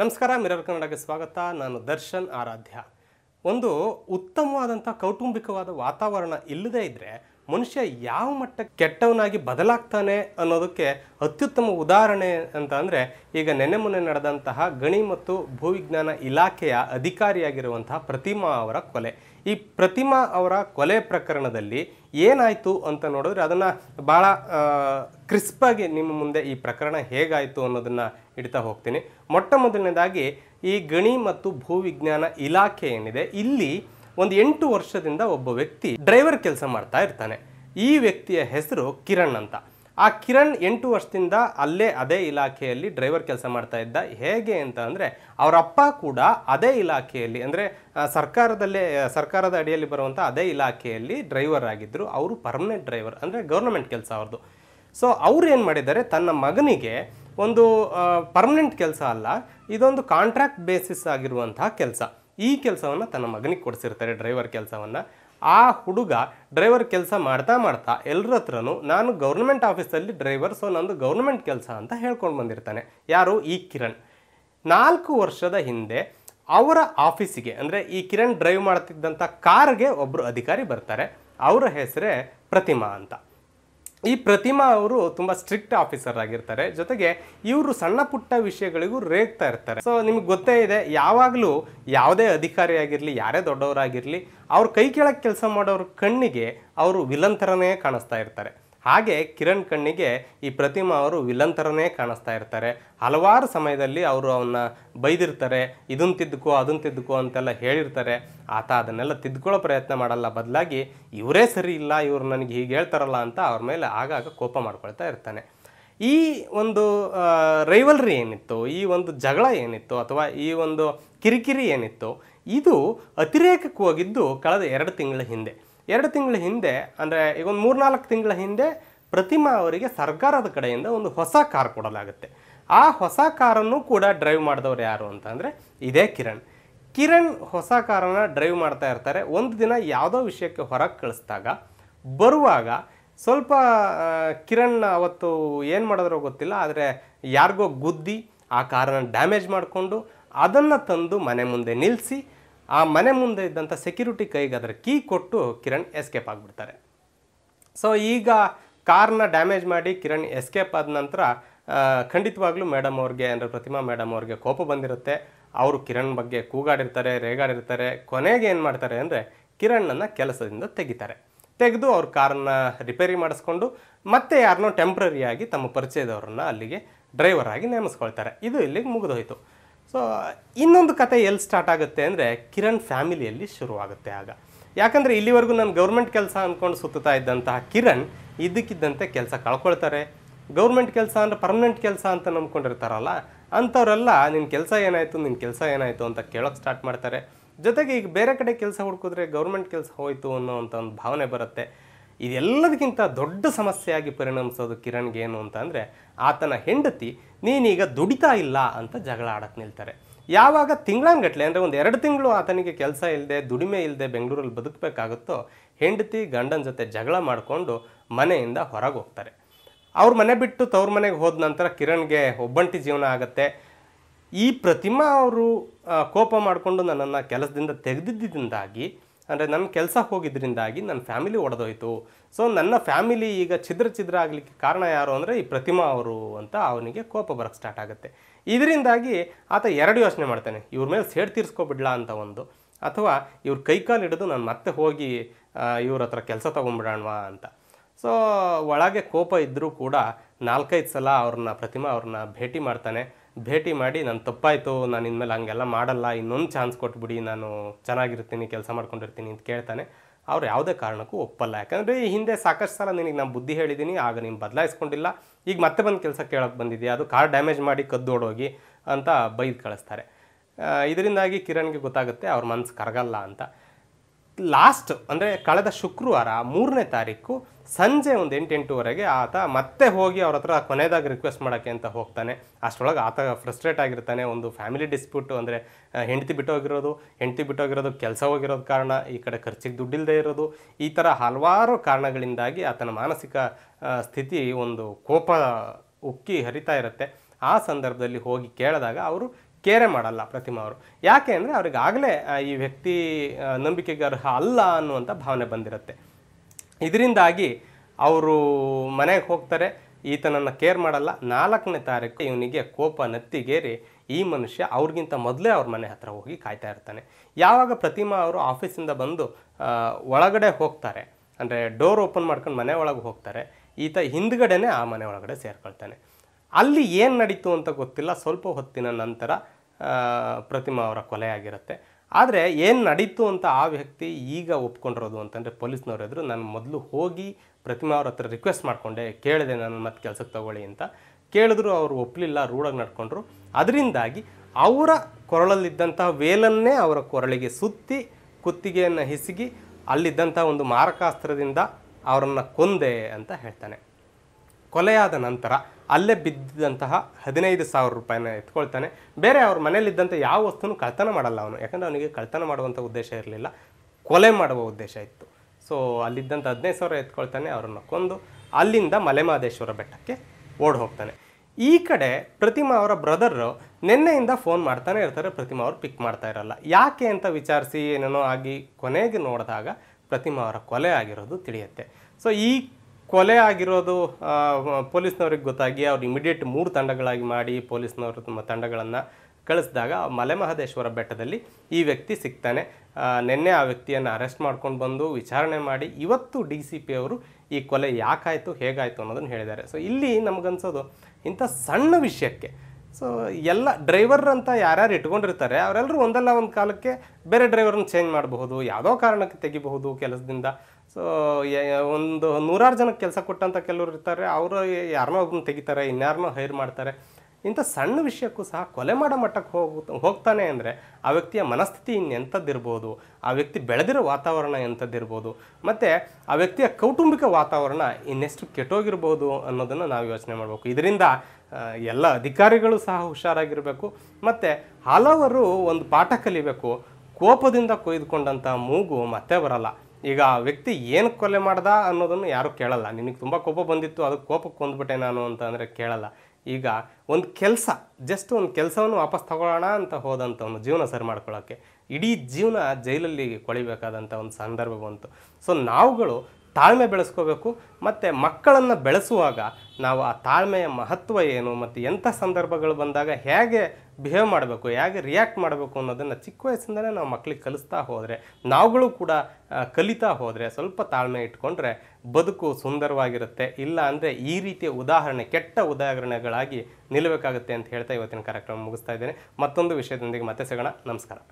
ನಮಸ್ಕಾರ ಮಿರರ್ ಕನ್ನಡಕ್ಕೆ ಸ್ವಾಗತ ನಾನು ದರ್ಶನ್ ಆರಾಧ್ಯ ಒಂದು ಉತ್ತಮವಾದಂಥ ಕೌಟುಂಬಿಕವಾದ ವಾತಾವರಣ ಇಲ್ಲದೇ ಇದ್ದರೆ ಮನುಷ್ಯ ಯಾವ ಮಟ್ಟಕ್ಕೆ ಕೆಟ್ಟವನಾಗಿ ಬದಲಾಗ್ತಾನೆ ಅನ್ನೋದಕ್ಕೆ ಅತ್ಯುತ್ತಮ ಉದಾಹರಣೆ ಅಂತ ಅಂದರೆ ಈಗ ನೆನೆ ಮೊನ್ನೆ ನಡೆದಂತಹ ಗಣಿ ಮತ್ತು ಭೂವಿಜ್ಞಾನ ಇಲಾಖೆಯ ಅಧಿಕಾರಿಯಾಗಿರುವಂತಹ ಪ್ರತಿಮಾ ಅವರ ಕೊಲೆ ಈ ಪ್ರತಿಮಾ ಅವರ ಕೊಲೆ ಪ್ರಕರಣದಲ್ಲಿ ಏನಾಯಿತು ಅಂತ ನೋಡಿದ್ರೆ ಅದನ್ನು ಭಾಳ ಕ್ರಿಸ್ಪಾಗಿ ನಿಮ್ಮ ಮುಂದೆ ಈ ಪ್ರಕರಣ ಹೇಗಾಯಿತು ಅನ್ನೋದನ್ನು ಇಡ್ತಾ ಹೋಗ್ತೀನಿ ಮೊಟ್ಟ ಮೊದಲನೇದಾಗಿ ಈ ಗಣಿ ಮತ್ತು ಭೂವಿಜ್ಞಾನ ಇಲಾಖೆ ಏನಿದೆ ಇಲ್ಲಿ ಒಂದು ಎಂಟು ವರ್ಷದಿಂದ ಒಬ್ಬ ವ್ಯಕ್ತಿ ಡ್ರೈವರ್ ಕೆಲಸ ಮಾಡ್ತಾ ಇರ್ತಾನೆ ಈ ವ್ಯಕ್ತಿಯ ಹೆಸರು ಕಿರಣ್ ಅಂತ ಆ ಕಿರಣ್ ಎಂಟು ವರ್ಷದಿಂದ ಅಲ್ಲೇ ಅದೇ ಇಲಾಖೆಯಲ್ಲಿ ಡ್ರೈವರ್ ಕೆಲಸ ಮಾಡ್ತಾ ಇದ್ದ ಹೇಗೆ ಅಂತ ಅಂದರೆ ಅವರಪ್ಪ ಕೂಡ ಅದೇ ಇಲಾಖೆಯಲ್ಲಿ ಅಂದರೆ ಸರ್ಕಾರದಲ್ಲೇ ಸರ್ಕಾರದ ಅಡಿಯಲ್ಲಿ ಬರುವಂಥ ಅದೇ ಇಲಾಖೆಯಲ್ಲಿ ಡ್ರೈವರ್ ಆಗಿದ್ದರು ಅವರು ಪರ್ಮನೆಂಟ್ ಡ್ರೈವರ್ ಅಂದರೆ ಗೌರ್ಮೆಂಟ್ ಕೆಲಸ ಅವ್ರದ್ದು ಸೊ ಅವ್ರು ಏನು ಮಾಡಿದ್ದಾರೆ ತನ್ನ ಮಗನಿಗೆ ಒಂದು ಪರ್ಮನೆಂಟ್ ಕೆಲಸ ಅಲ್ಲ ಇದೊಂದು ಕಾಂಟ್ರಾಕ್ಟ್ ಬೇಸಿಸ್ ಆಗಿರುವಂತಹ ಕೆಲಸ ಈ ಕೆಲಸವನ್ನು ತನ್ನ ಮಗನಿಗೆ ಕೊಡಿಸಿರ್ತಾರೆ ಡ್ರೈವರ್ ಕೆಲಸವನ್ನು ಆ ಹುಡುಗ ಡ್ರೈವರ್ ಕೆಲಸ ಮಾಡ್ತಾ ಮಾಡ್ತಾ ಎಲ್ಲರ ನಾನು ಗೌರ್ಮೆಂಟ್ ಆಫೀಸಲ್ಲಿ ಡ್ರೈವರ್ ಸೊ ನಂದು ಗೌರ್ಮೆಂಟ್ ಕೆಲಸ ಅಂತ ಹೇಳ್ಕೊಂಡು ಬಂದಿರ್ತಾನೆ ಯಾರು ಈ ಕಿರಣ್ ನಾಲ್ಕು ವರ್ಷದ ಹಿಂದೆ ಅವರ ಆಫೀಸಿಗೆ ಅಂದರೆ ಈ ಕಿರಣ್ ಡ್ರೈವ್ ಮಾಡ್ತಿದ್ದಂಥ ಕಾರ್ಗೆ ಒಬ್ಬರು ಅಧಿಕಾರಿ ಬರ್ತಾರೆ ಅವರ ಹೆಸರೇ ಪ್ರತಿಮಾ ಅಂತ ಈ ಪ್ರತಿಮಾ ಅವರು ತುಂಬಾ ಸ್ಟ್ರಿಕ್ಟ್ ಆಫೀಸರ್ ಆಗಿರ್ತಾರೆ ಜೊತೆಗೆ ಇವರು ಸಣ್ಣ ಪುಟ್ಟ ವಿಷಯಗಳಿಗೂ ರೇಗ್ತಾ ಇರ್ತಾರೆ ಸೊ ನಿಮ್ಗೆ ಗೊತ್ತೇ ಇದೆ ಯಾವಾಗಲೂ ಯಾವುದೇ ಅಧಿಕಾರಿ ಆಗಿರಲಿ ಯಾರೇ ದೊಡ್ಡವರಾಗಿರಲಿ ಅವ್ರ ಕೈ ಕೆಳಗೆ ಕೆಲಸ ಮಾಡೋರ ಕಣ್ಣಿಗೆ ಅವರು ವಿಲನ್ ಕಾಣಿಸ್ತಾ ಇರ್ತಾರೆ ಹಾಗೆ ಕಿರಣ್ ಕಣ್ಣಿಗೆ ಈ ಪ್ರತಿಮಾ ಅವರು ವಿಲನ್ ಥರನೇ ಕಾಣಿಸ್ತಾ ಇರ್ತಾರೆ ಹಲವಾರು ಸಮಯದಲ್ಲಿ ಅವರು ಅವನ್ನ ಬೈದಿರ್ತಾರೆ ಇದನ್ನ ತಿದ್ದುಕೋ ಅದನ್ನ ತಿದ್ದುಕೋ ಅಂತೆಲ್ಲ ಹೇಳಿರ್ತಾರೆ ಆತ ಅದನ್ನೆಲ್ಲ ತಿದ್ಕೊಳ್ಳೋ ಪ್ರಯತ್ನ ಮಾಡಲ್ಲ ಬದಲಾಗಿ ಇವರೇ ಸರಿ ಇಲ್ಲ ಇವರು ನನಗೆ ಹೀಗೆ ಹೇಳ್ತಾರಲ್ಲ ಅಂತ ಅವ್ರ ಮೇಲೆ ಆಗಾಗ ಕೋಪ ಮಾಡ್ಕೊಳ್ತಾ ಇರ್ತಾನೆ ಈ ಒಂದು ರೈವಲ್ರಿ ಏನಿತ್ತು ಈ ಒಂದು ಜಗಳ ಏನಿತ್ತು ಅಥವಾ ಈ ಒಂದು ಕಿರಿಕಿರಿ ಏನಿತ್ತು ಇದು ಅತಿರೇಕಕ್ಕೆ ಹೋಗಿದ್ದು ಕಳೆದ ಎರಡು ತಿಂಗಳ ಹಿಂದೆ ಎರಡು ತಿಂಗಳ ಹಿಂದೆ ಅಂದರೆ ಈಗ ಒಂದು ಮೂರ್ನಾಲ್ಕು ತಿಂಗಳ ಹಿಂದೆ ಪ್ರತಿಮಾ ಅವರಿಗೆ ಸರ್ಕಾರದ ಕಡೆಯಿಂದ ಒಂದು ಹೊಸ ಕಾರ್ ಕೊಡಲಾಗುತ್ತೆ ಆ ಹೊಸ ಕಾರನ್ನು ಕೂಡ ಡ್ರೈವ್ ಮಾಡಿದವರು ಯಾರು ಅಂತಂದರೆ ಇದೇ ಕಿರಣ್ ಕಿರಣ್ ಹೊಸ ಕಾರನ್ನು ಡ್ರೈವ್ ಮಾಡ್ತಾ ಇರ್ತಾರೆ ಒಂದು ದಿನ ಯಾವುದೋ ವಿಷಯಕ್ಕೆ ಹೊರಗೆ ಕಳಿಸ್ದಾಗ ಬರುವಾಗ ಸ್ವಲ್ಪ ಕಿರಣ್ ಅವತ್ತು ಏನು ಮಾಡಿದ್ರೋ ಗೊತ್ತಿಲ್ಲ ಆದರೆ ಯಾರಿಗೋ ಗುದ್ದಿ ಆ ಕಾರನ್ನು ಡ್ಯಾಮೇಜ್ ಮಾಡಿಕೊಂಡು ಅದನ್ನು ತಂದು ಮನೆ ಮುಂದೆ ನಿಲ್ಲಿಸಿ ಆ ಮನೆ ಮುಂದೆ ಇದ್ದಂಥ ಸೆಕ್ಯೂರಿಟಿ ಕೈಗಾದರೆ ಕೀ ಕೊಟ್ಟು ಕಿರಣ್ ಎಸ್ಕೇಪ್ ಆಗಿಬಿಡ್ತಾರೆ ಸೊ ಈಗ ಕಾರ್ನ ಡ್ಯಾಮೇಜ್ ಮಾಡಿ ಕಿರಣ್ ಎಸ್ಕೇಪ್ ಆದ ನಂತರ ಖಂಡಿತವಾಗ್ಲೂ ಮೇಡಮ್ ಅವ್ರಿಗೆ ಅಂದರೆ ಪ್ರತಿಮಾ ಮೇಡಮ್ ಅವ್ರಿಗೆ ಕೋಪ ಬಂದಿರುತ್ತೆ ಅವರು ಕಿರಣ್ ಬಗ್ಗೆ ಕೂಗಾಡಿರ್ತಾರೆ ರೇಗಾಡಿರ್ತಾರೆ ಕೊನೆಗೆ ಏನು ಮಾಡ್ತಾರೆ ಅಂದರೆ ಕಿರಣ್ನನ್ನು ಕೆಲಸದಿಂದ ತೆಗಿತಾರೆ ತೆಗೆದು ಅವ್ರ ಕಾರನ್ನ ರಿಪೇರಿ ಮಾಡಿಸ್ಕೊಂಡು ಮತ್ತೆ ಯಾರನ್ನೋ ಟೆಂಪ್ರರಿಯಾಗಿ ತಮ್ಮ ಪರಿಚಯದವರನ್ನು ಅಲ್ಲಿಗೆ ಡ್ರೈವರ್ ಆಗಿ ನೇಮಿಸ್ಕೊಳ್ತಾರೆ ಇದು ಇಲ್ಲಿಗೆ ಮುಗಿದೋಯಿತು ಸೊ ಇನ್ನೊಂದು ಕತೆ ಎಲ್ಲಿ ಸ್ಟಾರ್ಟ್ ಆಗುತ್ತೆ ಅಂದರೆ ಕಿರಣ್ ಫ್ಯಾಮಿಲಿಯಲ್ಲಿ ಶುರುವಾಗುತ್ತೆ ಆಗ ಯಾಕಂದರೆ ಇಲ್ಲಿವರೆಗೂ ನಾನು ಗೌರ್ಮೆಂಟ್ ಕೆಲಸ ಅಂದ್ಕೊಂಡು ಸುತ್ತಾ ಇದ್ದಂತಹ ಕಿರಣ್ ಇದ್ದಕ್ಕಿದ್ದಂತೆ ಕೆಲಸ ಕಳ್ಕೊಳ್ತಾರೆ ಗೌರ್ಮೆಂಟ್ ಕೆಲಸ ಅಂದರೆ ಪರ್ಮನೆಂಟ್ ಕೆಲಸ ಅಂತ ನಂಬ್ಕೊಂಡಿರ್ತಾರಲ್ಲ ಅಂಥವರೆಲ್ಲ ನಿನ್ನ ಕೆಲಸ ಏನಾಯಿತು ನಿನ್ನ ಕೆಲಸ ಏನಾಯಿತು ಅಂತ ಕೇಳೋಕೆ ಸ್ಟಾರ್ಟ್ ಮಾಡ್ತಾರೆ ಜೊತೆಗೆ ಈಗ ಬೇರೆ ಕಡೆ ಕೆಲಸ ಹುಡುಕಿದ್ರೆ ಗೌರ್ಮೆಂಟ್ ಕೆಲಸ ಹೋಯಿತು ಅನ್ನೋ ಅಂತ ಒಂದು ಭಾವನೆ ಬರುತ್ತೆ ಇದೆಲ್ಲದಕ್ಕಿಂತ ದೊಡ್ಡ ಸಮಸ್ಯೆಯಾಗಿ ಪರಿಣಮಿಸೋದು ಕಿರಣ್ಗೆ ಏನು ಅಂತ ಅಂದರೆ ಆತನ ಹೆಂಡತಿ ನೀನೀಗ ದುಡಿತಾ ಇಲ್ಲ ಅಂತ ಜಗಳ ಆಡಕ್ಕೆ ನಿಲ್ತಾರೆ ಯಾವಾಗ ತಿಂಗಳಾನ್ಗಟ್ಲೆ ಅಂದರೆ ಒಂದು ಎರಡು ತಿಂಗಳು ಆತನಿಗೆ ಕೆಲಸ ಇಲ್ಲದೆ ದುಡಿಮೆ ಇಲ್ಲದೆ ಬೆಂಗಳೂರಲ್ಲಿ ಬದುಕಬೇಕಾಗುತ್ತೋ ಹೆಂಡತಿ ಗಂಡನ ಜೊತೆ ಜಗಳ ಮಾಡಿಕೊಂಡು ಮನೆಯಿಂದ ಹೊರಗೆ ಹೋಗ್ತಾರೆ ಅವ್ರ ಮನೆ ಬಿಟ್ಟು ತವ್ರ ಮನೆಗೆ ಹೋದ ನಂತರ ಕಿರಣ್ಗೆ ಒಬ್ಬಂಟಿ ಜೀವನ ಆಗುತ್ತೆ ಈ ಪ್ರತಿಮಾ ಅವರು ಕೋಪ ಮಾಡಿಕೊಂಡು ನನ್ನನ್ನು ಕೆಲಸದಿಂದ ತೆಗೆದಿದ್ದರಿಂದಾಗಿ ಅಂದರೆ ನನ್ನ ಕೆಲಸ ಹೋಗಿದ್ದರಿಂದಾಗಿ ನನ್ನ ಫ್ಯಾಮಿಲಿ ಒಡೆದೋಯ್ತು ಸೊ ನನ್ನ ಫ್ಯಾಮಿಲಿ ಈಗ ಛಿದ್ರ ಛಿದ್ರ ಆಗಲಿಕ್ಕೆ ಕಾರಣ ಯಾರು ಅಂದರೆ ಈ ಪ್ರತಿಮಾ ಅವರು ಅಂತ ಅವನಿಗೆ ಕೋಪ ಬರೋಕ್ಕೆ ಸ್ಟಾರ್ಟ್ ಆಗುತ್ತೆ ಇದರಿಂದಾಗಿ ಆತ ಎರಡು ಯೋಚನೆ ಮಾಡ್ತಾನೆ ಇವ್ರ ಮೇಲೆ ಸೇಡ್ ತೀರಿಸ್ಕೊಬಿಡ್ಲಾ ಅಂತ ಒಂದು ಅಥವಾ ಇವ್ರ ಕೈಕಾಲು ಹಿಡಿದು ನಾನು ಮತ್ತೆ ಹೋಗಿ ಇವ್ರ ಹತ್ರ ಕೆಲಸ ತೊಗೊಂಬಿಡೋಣವಾ ಅಂತ ಸೊ ಒಳಗೆ ಕೋಪ ಇದ್ದರೂ ಕೂಡ ನಾಲ್ಕೈದು ಸಲ ಅವ್ರನ್ನ ಪ್ರತಿಮಾ ಅವ್ರನ್ನ ಭೇಟಿ ಮಾಡ್ತಾನೆ ಭೇಟಿ ಮಾಡಿ ನಾನು ತಪ್ಪಾಯಿತು ನಾನು ಇನ್ಮೇಲೆ ಹಂಗೆಲ್ಲ ಮಾಡಲ್ಲ ಇನ್ನೊಂದು ಚಾನ್ಸ್ ಕೊಟ್ಬಿಡಿ ನಾನು ಚೆನ್ನಾಗಿರ್ತೀನಿ ಕೆಲಸ ಮಾಡ್ಕೊಂಡಿರ್ತೀನಿ ಅಂತ ಕೇಳ್ತಾನೆ ಅವ್ರು ಯಾವುದೇ ಕಾರಣಕ್ಕೂ ಒಪ್ಪಲ್ಲ ಯಾಕಂದರೆ ಈ ಹಿಂದೆ ಸಾಕಷ್ಟು ಸಲ ನಿನಗೆ ನಾನು ಬುದ್ಧಿ ಹೇಳಿದ್ದೀನಿ ಆಗ ನೀನು ಬದಲಾಯಿಸ್ಕೊಂಡಿಲ್ಲ ಈಗ ಮತ್ತೆ ಬಂದು ಕೆಲಸ ಕೇಳೋಕೆ ಬಂದಿದ್ದೀನಿ ಅದು ಕಾರ್ ಡ್ಯಾಮೇಜ್ ಮಾಡಿ ಕದ್ದು ಓಡೋಗಿ ಅಂತ ಬೈದು ಕಳಿಸ್ತಾರೆ ಇದರಿಂದಾಗಿ ಕಿರಣ್ಗೆ ಗೊತ್ತಾಗುತ್ತೆ ಅವ್ರ ಮನಸ್ಸು ಕರಗಲ್ಲ ಅಂತ ಲಾಸ್ಟ್ ಅಂದರೆ ಕಳೆದ ಶುಕ್ರವಾರ ಮೂರನೇ ತಾರೀಕು ಸಂಜೆ ಒಂದು ಎಂಟೆಂಟುವರೆಗೆ ಆತ ಮತ್ತೆ ಹೋಗಿ ಅವ್ರ ಹತ್ರ ಕೊನೆಯದಾಗಿ ರಿಕ್ವೆಸ್ಟ್ ಮಾಡೋಕ್ಕೆ ಅಂತ ಹೋಗ್ತಾನೆ ಅಷ್ಟರೊಳಗೆ ಆತ ಫ್ರಸ್ಟ್ರೇಟ್ ಆಗಿರ್ತಾನೆ ಒಂದು ಫ್ಯಾಮಿಲಿ ಡಿಸ್ಪ್ಯೂಟು ಅಂದರೆ ಹೆಂಡತಿ ಬಿಟ್ಟೋಗಿರೋದು ಹೆಂಡತಿ ಬಿಟ್ಟೋಗಿರೋದು ಕೆಲಸ ಹೋಗಿರೋದು ಕಾರಣ ಈ ಕಡೆ ಖರ್ಚಿಗೆ ದುಡ್ಡಿಲ್ಲದೆ ಇರೋದು ಈ ಥರ ಹಲವಾರು ಕಾರಣಗಳಿಂದಾಗಿ ಆತನ ಮಾನಸಿಕ ಸ್ಥಿತಿ ಒಂದು ಕೋಪ ಉಕ್ಕಿ ಹರಿತಾ ಇರುತ್ತೆ ಆ ಸಂದರ್ಭದಲ್ಲಿ ಹೋಗಿ ಕೇಳಿದಾಗ ಅವರು ಕೇರೆ ಮಾಡಲ್ಲ ಪ್ರತಿಮಾ ಅವರು ಯಾಕೆ ಅಂದರೆ ಅವ್ರಿಗಾಗಲೇ ಈ ವ್ಯಕ್ತಿ ನಂಬಿಕೆಗೆ ಅರ್ಹ ಅಲ್ಲ ಅನ್ನುವಂಥ ಭಾವನೆ ಬಂದಿರುತ್ತೆ ಇದರಿಂದಾಗಿ ಅವರು ಮನೆಗೆ ಹೋಗ್ತಾರೆ ಈತನನ್ನು ಕೇರ್ ಮಾಡಲ್ಲ ನಾಲ್ಕನೇ ತಾರೀಕು ಇವನಿಗೆ ಕೋಪ ನತ್ತಿಗೇರಿ ಈ ಮನುಷ್ಯ ಅವ್ರಿಗಿಂತ ಮೊದಲೇ ಅವ್ರ ಮನೆ ಹತ್ರ ಹೋಗಿ ಕಾಯ್ತಾ ಇರ್ತಾನೆ ಯಾವಾಗ ಪ್ರತಿಮಾ ಅವರು ಆಫೀಸಿಂದ ಬಂದು ಒಳಗಡೆ ಹೋಗ್ತಾರೆ ಅಂದರೆ ಡೋರ್ ಓಪನ್ ಮಾಡ್ಕೊಂಡು ಮನೆ ಒಳಗೆ ಹೋಗ್ತಾರೆ ಈತ ಹಿಂದ್ಗಡೆನೇ ಆ ಮನೆ ಒಳಗಡೆ ಸೇರ್ಕೊಳ್ತಾನೆ ಅಲ್ಲಿ ಏನು ನಡೀತು ಅಂತ ಗೊತ್ತಿಲ್ಲ ಸ್ವಲ್ಪ ಹೊತ್ತಿನ ನಂತರ ಪ್ರತಿಮಾ ಅವರ ಕೊಲೆಯಾಗಿರುತ್ತೆ ಆದರೆ ಏನು ನಡೀತು ಅಂತ ಆ ವ್ಯಕ್ತಿ ಈಗ ಒಪ್ಕೊಂಡಿರೋದು ಅಂತಂದರೆ ಪೊಲೀಸ್ನವ್ರು ಎದುರು ನಾನು ಮೊದಲು ಹೋಗಿ ಪ್ರತಿಮಾ ಅವ್ರ ಹತ್ರ ರಿಕ್ವೆಸ್ಟ್ ಮಾಡಿಕೊಂಡೆ ಕೇಳಿದೆ ನಾನು ಮತ್ತೆ ಕೆಲಸಕ್ಕೆ ತಗೊಳ್ಳಿ ಅಂತ ಕೇಳಿದ್ರು ಅವರು ಒಪ್ಪಲಿಲ್ಲ ರೂಢಾಗಿ ನಡ್ಕೊಂಡ್ರು ಅದರಿಂದಾಗಿ ಅವರ ಕೊರಳಲ್ಲಿದ್ದಂತಹ ವೇಲನ್ನೇ ಅವರ ಕೊರಳಿಗೆ ಸುತ್ತಿ ಕುತ್ತಿಗೆಯನ್ನು ಹಿಸಿಗಿ ಅಲ್ಲಿದ್ದಂಥ ಒಂದು ಮಾರಕಾಸ್ತ್ರದಿಂದ ಅವರನ್ನು ಕೊಂದೆ ಅಂತ ಹೇಳ್ತಾನೆ ಕೊಲೆಯಾದ ನಂತರ ಅಲ್ಲೇ ಬಿದ್ದಂತಹ ಹದಿನೈದು ಸಾವಿರ ರೂಪಾಯಿನ ಎತ್ಕೊಳ್ತಾನೆ ಬೇರೆ ಅವ್ರ ಮನೇಲಿದ್ದಂಥ ಯಾವ ವಸ್ತುನೂ ಕಳ್ತನ ಮಾಡಲ್ಲ ಅವನು ಯಾಕಂದರೆ ಅವನಿಗೆ ಕಳ್ತನ ಮಾಡುವಂಥ ಉದ್ದೇಶ ಇರಲಿಲ್ಲ ಕೊಲೆ ಮಾಡುವ ಉದ್ದೇಶ ಇತ್ತು ಸೊ ಅಲ್ಲಿದ್ದಂಥ ಹದಿನೈದು ಸಾವಿರ ಎತ್ಕೊಳ್ತಾನೆ ಅವರನ್ನು ಕೊಂದು ಅಲ್ಲಿಂದ ಮಲೆಮಹದೇಶ್ವರ ಬೆಟ್ಟಕ್ಕೆ ಓಡ್ ಹೋಗ್ತಾನೆ ಈ ಕಡೆ ಪ್ರತಿಮಾ ಅವರ ಬ್ರದರು ನಿನ್ನೆಯಿಂದ ಫೋನ್ ಮಾಡ್ತಾನೆ ಇರ್ತಾರೆ ಪ್ರತಿಮಾ ಅವರು ಪಿಕ್ ಮಾಡ್ತಾ ಇರಲ್ಲ ಯಾಕೆ ಅಂತ ವಿಚಾರಿಸಿ ಏನೇನೋ ಆಗಿ ಕೊನೆಗೆ ನೋಡಿದಾಗ ಪ್ರತಿಮಾ ಅವರ ಕೊಲೆ ಆಗಿರೋದು ತಿಳಿಯುತ್ತೆ ಸೊ ಈ ಕೊಲೆ ಆಗಿರೋದು ಪೊಲೀಸ್ನವ್ರಿಗೆ ಗೊತ್ತಾಗಿ ಅವ್ರು ಇಮಿಡಿಯೇಟ್ ಮೂರು ತಂಡಗಳಾಗಿ ಮಾಡಿ ಪೊಲೀಸ್ನವರು ತಮ್ಮ ತಂಡಗಳನ್ನು ಕಳಿಸಿದಾಗ ಮಲೆಮಹದೇಶ್ವರ ಬೆಟ್ಟದಲ್ಲಿ ಈ ವ್ಯಕ್ತಿ ಸಿಗ್ತಾನೆ ನಿನ್ನೆ ಆ ವ್ಯಕ್ತಿಯನ್ನು ಅರೆಸ್ಟ್ ಮಾಡ್ಕೊಂಡು ಬಂದು ವಿಚಾರಣೆ ಮಾಡಿ ಇವತ್ತು ಡಿ ಸಿ ಪಿ ಅವರು ಈ ಕೊಲೆ ಯಾಕಾಯಿತು ಹೇಗಾಯಿತು ಅನ್ನೋದನ್ನು ಹೇಳಿದ್ದಾರೆ ಸೊ ಇಲ್ಲಿ ನಮಗನ್ಸೋದು ಇಂಥ ಸಣ್ಣ ವಿಷಯಕ್ಕೆ ಸೊ ಎಲ್ಲ ಡ್ರೈವರ್ ಅಂತ ಯಾರ್ಯಾರು ಇಟ್ಕೊಂಡಿರ್ತಾರೆ ಅವರೆಲ್ಲರೂ ಒಂದಲ್ಲ ಒಂದು ಕಾಲಕ್ಕೆ ಬೇರೆ ಡ್ರೈವರ್ನ ಚೇಂಜ್ ಮಾಡಬಹುದು ಯಾವುದೋ ಕಾರಣಕ್ಕೆ ತೆಗಿಬಹುದು ಕೆಲಸದಿಂದ ಸೊ ಒಂದು ನೂರಾರು ಜನಕ್ಕೆ ಕೆಲಸ ಕೊಟ್ಟಂಥ ಕೆಲವರು ಇರ್ತಾರೆ ಅವರು ಯಾರನ್ನೋ ಒಬ್ಬನ ತೆಗಿತಾರೆ ಇನ್ಯಾರನ್ನೋ ಹೈರ್ ಮಾಡ್ತಾರೆ ಇಂಥ ಸಣ್ಣ ವಿಷಯಕ್ಕೂ ಸಹ ಕೊಲೆ ಮಾಡೋ ಮಟ್ಟಕ್ಕೆ ಹೋಗ ಹೋಗ್ತಾನೆ ಅಂದರೆ ಆ ವ್ಯಕ್ತಿಯ ಮನಸ್ಥಿತಿ ಇನ್ನೆಂಥದ್ದಿರ್ಬೋದು ಆ ವ್ಯಕ್ತಿ ಬೆಳೆದಿರೋ ವಾತಾವರಣ ಎಂಥದ್ದಿರ್ಬೋದು ಮತ್ತು ಆ ವ್ಯಕ್ತಿಯ ಕೌಟುಂಬಿಕ ವಾತಾವರಣ ಇನ್ನೆಷ್ಟು ಕೆಟ್ಟೋಗಿರ್ಬೋದು ಅನ್ನೋದನ್ನು ನಾವು ಯೋಚನೆ ಮಾಡಬೇಕು ಇದರಿಂದ ಎಲ್ಲ ಅಧಿಕಾರಿಗಳು ಸಹ ಹುಷಾರಾಗಿರಬೇಕು ಮತ್ತು ಹಲವರು ಒಂದು ಪಾಠ ಕಲಿಬೇಕು ಕೋಪದಿಂದ ಕೊಯ್ದುಕೊಂಡಂಥ ಮೂಗು ಮತ್ತೆ ಬರಲ್ಲ ಈಗ ಆ ವ್ಯಕ್ತಿ ಏನು ಕೊಲೆ ಮಾಡ್ದ ಅನ್ನೋದನ್ನು ಯಾರೂ ಕೇಳಲ್ಲ ನಿನಗೆ ತುಂಬ ಕೋಪ ಬಂದಿತ್ತು ಅದು ಕೋಪಕ್ಕೆ ಕೊಂದ್ಬಿಟ್ಟೆ ನಾನು ಅಂತ ಅಂದರೆ ಕೇಳಲ್ಲ ಈಗ ಒಂದು ಕೆಲಸ ಜಸ್ಟ್ ಒಂದು ಕೆಲಸವನ್ನು ವಾಪಸ್ ತಗೊಳ್ಳೋಣ ಅಂತ ಒಂದು ಜೀವನ ಸರಿ ಮಾಡ್ಕೊಳ್ಳೋಕ್ಕೆ ಇಡೀ ಜೀವನ ಜೈಲಲ್ಲಿ ಕೊಳಿಬೇಕಾದಂಥ ಒಂದು ಸಂದರ್ಭ ಬಂತು ಸೊ ನಾವುಗಳು ತಾಳ್ಮೆ ಬೆಳೆಸ್ಕೋಬೇಕು ಮತ್ತು ಮಕ್ಕಳನ್ನು ಬೆಳೆಸುವಾಗ ನಾವು ಆ ತಾಳ್ಮೆಯ ಮಹತ್ವ ಏನು ಮತ್ತು ಎಂಥ ಸಂದರ್ಭಗಳು ಬಂದಾಗ ಹೇಗೆ ಬಿಹೇವ್ ಮಾಡಬೇಕು ಹೇಗೆ ರಿಯಾಕ್ಟ್ ಮಾಡಬೇಕು ಅನ್ನೋದನ್ನು ಚಿಕ್ಕ ವಯಸ್ಸಿಂದಲೇ ನಾವು ಮಕ್ಕಳಿಗೆ ಕಲಿಸ್ತಾ ಹೋದರೆ ನಾವುಗಳು ಕೂಡ ಕಲಿತಾ ಹೋದರೆ ಸ್ವಲ್ಪ ತಾಳ್ಮೆ ಇಟ್ಕೊಂಡ್ರೆ ಬದುಕು ಸುಂದರವಾಗಿರುತ್ತೆ ಇಲ್ಲ ಅಂದರೆ ಈ ರೀತಿಯ ಉದಾಹರಣೆ ಕೆಟ್ಟ ಉದಾಹರಣೆಗಳಾಗಿ ನಿಲ್ಲಬೇಕಾಗುತ್ತೆ ಅಂತ ಹೇಳ್ತಾ ಇವತ್ತಿನ ಕಾರ್ಯಕ್ರಮ ಮುಗಿಸ್ತಾ ಇದ್ದೇನೆ ಮತ್ತೊಂದು ವಿಷಯದೊಂದಿಗೆ ಮತ್ತೆ ಸಿಗೋಣ ನಮಸ್ಕಾರ